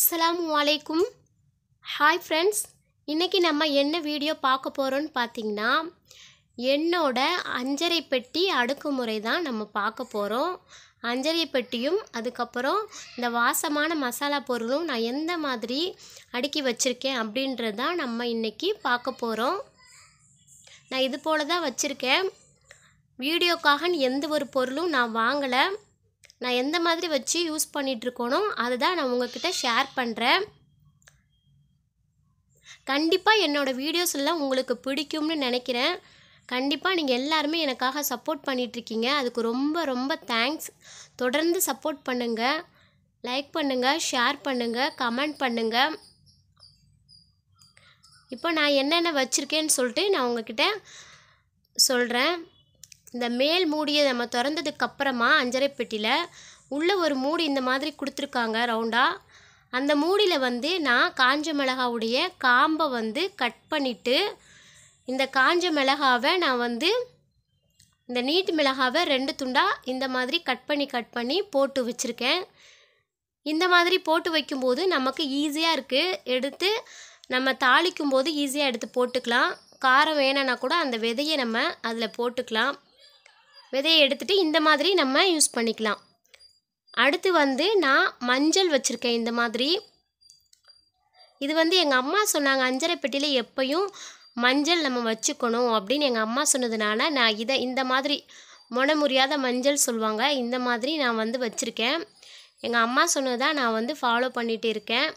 அஸ்ஸலாமு அலைக்கும் hi friends இன்றைக்கி நம்ம என்ன வீடியோ பார்க்க போகிறோன்னு பார்த்தீங்கன்னா என்னோட அஞ்சரை பெட்டி அடுக்குமுறை தான் நம்ம பார்க்க போகிறோம் அஞ்சரை பெட்டியும் அதுக்கப்புறம் இந்த வாசமான மசாலா பொருளும் நான் எந்த மாதிரி அடுக்கி வச்சுருக்கேன் அப்படின்றது தான் நம்ம இன்றைக்கி பார்க்க போகிறோம் நான் இது போல் தான் வச்சுருக்கேன் வீடியோக்காக எந்த ஒரு பொருளும் நான் வாங்கலை நான் எந்த மாதிரி வச்சு யூஸ் பண்ணிகிட்ருக்கோனோ அதை தான் நான் உங்கள்கிட்ட ஷேர் பண்ணுறேன் கண்டிப்பாக என்னோடய வீடியோஸ் எல்லாம் உங்களுக்கு பிடிக்கும்னு நினைக்கிறேன் கண்டிப்பாக நீங்கள் எல்லாருமே எனக்காக சப்போர்ட் பண்ணிகிட்ருக்கீங்க அதுக்கு ரொம்ப ரொம்ப தேங்க்ஸ் தொடர்ந்து சப்போர்ட் பண்ணுங்கள் லைக் பண்ணுங்கள் ஷேர் பண்ணுங்கள் கமெண்ட் பண்ணுங்கள் இப்போ நான் என்னென்ன வச்சுருக்கேன்னு சொல்லிட்டு நான் உங்ககிட்ட சொல்கிறேன் இந்த மேல் மூடியை நம்ம திறந்ததுக்கு அப்புறமா அஞ்சரை பெட்டியில் உள்ளே ஒரு மூடி இந்த மாதிரி கொடுத்துருக்காங்க ரவுண்டாக அந்த மூடியில் வந்து நான் காஞ்ச மிளகாவுடைய காம்பை வந்து கட் பண்ணிவிட்டு இந்த காஞ்ச மிளகாவை நான் வந்து இந்த நீட்டு மிளகாவை ரெண்டு துண்டாக இந்த மாதிரி கட் பண்ணி கட் பண்ணி போட்டு வச்சுருக்கேன் இந்த மாதிரி போட்டு வைக்கும்போது நமக்கு ஈஸியாக இருக்குது எடுத்து நம்ம தாளிக்கும் போது ஈஸியாக எடுத்து போட்டுக்கலாம் காரம் வேணும்னா கூட அந்த விதையை நம்ம அதில் போட்டுக்கலாம் விதையை எடுத்துகிட்டு இந்த மாதிரி நம்ம யூஸ் பண்ணிக்கலாம் அடுத்து வந்து நான் மஞ்சள் வச்சுருக்கேன் இந்த மாதிரி இது வந்து எங்கள் அம்மா சொன்னாங்க அஞ்சரை பெட்டியில் எப்பையும் மஞ்சள் நம்ம வச்சுக்கணும் அப்படின்னு எங்கள் அம்மா சொன்னதுனால நான் இதை இந்த மாதிரி முன முறியாத மஞ்சள் சொல்லுவாங்க இந்த மாதிரி நான் வந்து வச்சுருக்கேன் எங்கள் அம்மா சொன்னதான் நான் வந்து ஃபாலோ பண்ணிகிட்டு இருக்கேன்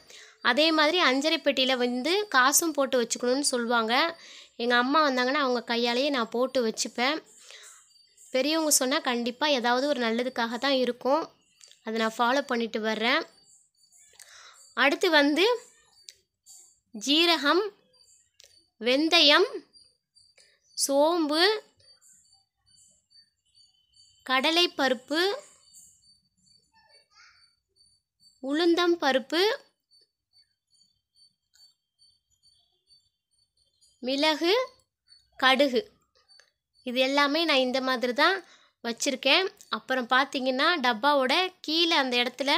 அதே மாதிரி அஞ்சரை பெட்டியில் வந்து காசும் போட்டு வச்சுக்கணும்னு சொல்லுவாங்க எங்கள் அம்மா வந்தாங்கன்னா அவங்க கையாலேயே நான் போட்டு வச்சுப்பேன் பெரியவங்க சொன்னால் கண்டிப்பாக ஏதாவது ஒரு நல்லதுக்காக தான் இருக்கும் அதை நான் ஃபாலோ பண்ணிட்டு வர்றேன் அடுத்து வந்து ஜீரகம் வெந்தயம் சோம்பு கடலை பருப்பு உளுந்தம் பருப்பு மிளகு கடுகு இது எல்லாமே நான் இந்த மாதிரி தான் வச்சுருக்கேன் அப்புறம் பார்த்தீங்கன்னா டப்பாவோட கீழே அந்த இடத்துல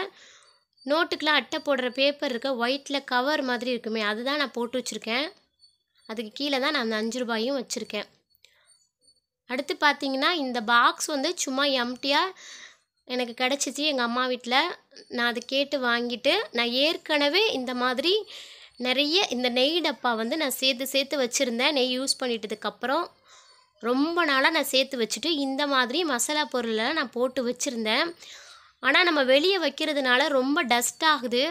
நோட்டுக்கெலாம் அட்டை போடுற பேப்பர் இருக்க ஒயிட்டில் கவர் மாதிரி இருக்குமே அதுதான் நான் போட்டு வச்சுருக்கேன் அதுக்கு கீழே தான் நான் அந்த அஞ்சு ரூபாயும் வச்சுருக்கேன் அடுத்து பார்த்தீங்கன்னா இந்த பாக்ஸ் வந்து சும்மா எம்டியாக எனக்கு கிடச்சிச்சு எங்கள் அம்மா வீட்டில் நான் அதை கேட்டு வாங்கிட்டு நான் ஏற்கனவே இந்த மாதிரி நிறைய இந்த நெய் டப்பா வந்து நான் சேர்த்து சேர்த்து வச்சுருந்தேன் நெய் யூஸ் பண்ணிட்டதுக்கப்புறம் ரொம்ப நாளாக நான் சேர்த்து வச்சுட்டு இந்த மாதிரி மசாலா பொருளெலாம் நான் போட்டு வச்சுருந்தேன் ஆனால் நம்ம வெளியே வைக்கிறதுனால ரொம்ப டஸ்ட் ஆகுது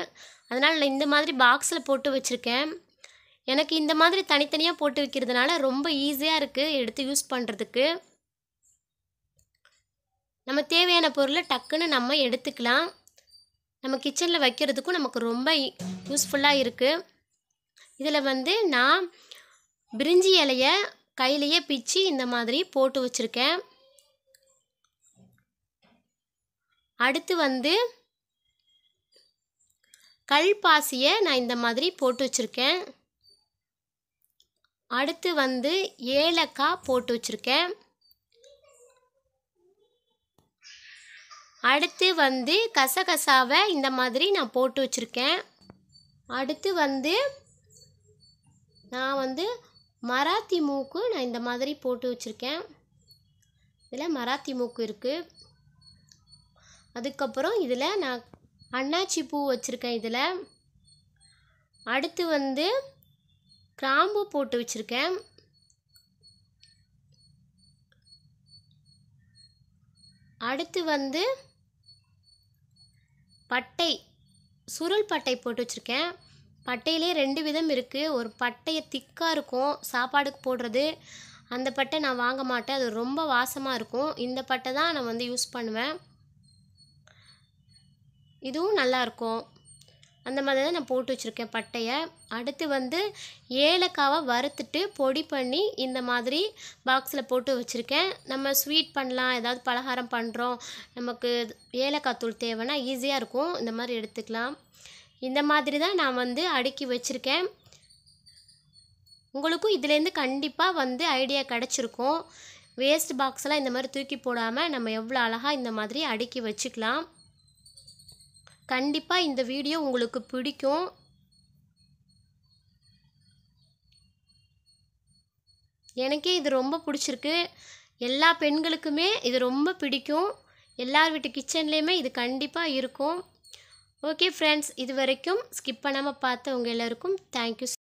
அதனால் நான் இந்த மாதிரி பாக்ஸில் போட்டு வச்சுருக்கேன் எனக்கு இந்த மாதிரி தனித்தனியாக போட்டு வைக்கிறதுனால ரொம்ப ஈஸியாக இருக்குது எடுத்து யூஸ் பண்ணுறதுக்கு நம்ம தேவையான பொருளை டக்குன்னு நம்ம எடுத்துக்கலாம் நம்ம கிச்சனில் வைக்கிறதுக்கும் நமக்கு ரொம்ப யூஸ்ஃபுல்லாக இருக்குது இதில் வந்து நான் பிரிஞ்சி இலையை கையிலையே பிச்சு இந்த மாதிரி போட்டு வச்சுருக்கேன் அடுத்து வந்து கல் பாசியை நான் இந்த மாதிரி போட்டு வச்சுருக்கேன் அடுத்து வந்து ஏலக்காய் போட்டு வச்சுருக்கேன் அடுத்து வந்து கசகசாவை இந்த மாதிரி நான் போட்டு வச்சுருக்கேன் அடுத்து வந்து நான் வந்து மராத்தி மூக்கு நான் இந்த மாதிரி போட்டு வச்சுருக்கேன் இதில் மராத்தி மூக்கு இருக்குது அதுக்கப்புறம் இதில் நான் அண்ணாச்சி பூ வச்சுருக்கேன் இதில் அடுத்து வந்து கிராம்பு போட்டு வச்சுருக்கேன் அடுத்து வந்து பட்டை சுருள் பட்டை போட்டு வச்சுருக்கேன் பட்டையிலே ரெண்டு விதம் இருக்குது ஒரு பட்டையை திக்காக இருக்கும் சாப்பாடுக்கு போடுறது அந்த பட்டை நான் வாங்க மாட்டேன் அது ரொம்ப வாசமாக இருக்கும் இந்த பட்டை தான் நான் வந்து யூஸ் பண்ணுவேன் இதுவும் நல்லாயிருக்கும் அந்த மாதிரி தான் நான் போட்டு வச்சுருக்கேன் பட்டையை அடுத்து வந்து ஏலக்காவை வறுத்துட்டு பொடி பண்ணி இந்த மாதிரி பாக்ஸில் போட்டு வச்சுருக்கேன் நம்ம ஸ்வீட் பண்ணலாம் ஏதாவது பலகாரம் பண்ணுறோம் நமக்கு ஏலக்காய் தூள் தேவைன்னா ஈஸியாக இருக்கும் இந்த மாதிரி எடுத்துக்கலாம் இந்த மாதிரி தான் நான் வந்து அடுக்கி வச்சுருக்கேன் உங்களுக்கும் இதுலேருந்து கண்டிப்பாக வந்து ஐடியா கிடச்சிருக்கும் வேஸ்ட் பாக்ஸ்லாம் இந்த மாதிரி தூக்கி போடாமல் நம்ம எவ்வளோ அழகாக இந்த மாதிரி அடுக்கி வச்சுக்கலாம் கண்டிப்பாக இந்த வீடியோ உங்களுக்கு பிடிக்கும் எனக்கே இது ரொம்ப பிடிச்சிருக்கு எல்லா பெண்களுக்குமே இது ரொம்ப பிடிக்கும் எல்லார் வீட்டு கிச்சன்லேயுமே இது கண்டிப்பாக இருக்கும் ஓகே ஃப்ரெண்ட்ஸ் இது வரைக்கும் ஸ்கிப் பண்ணாமல் பார்த்த உங்கள் எல்லோருக்கும் தேங்க்யூ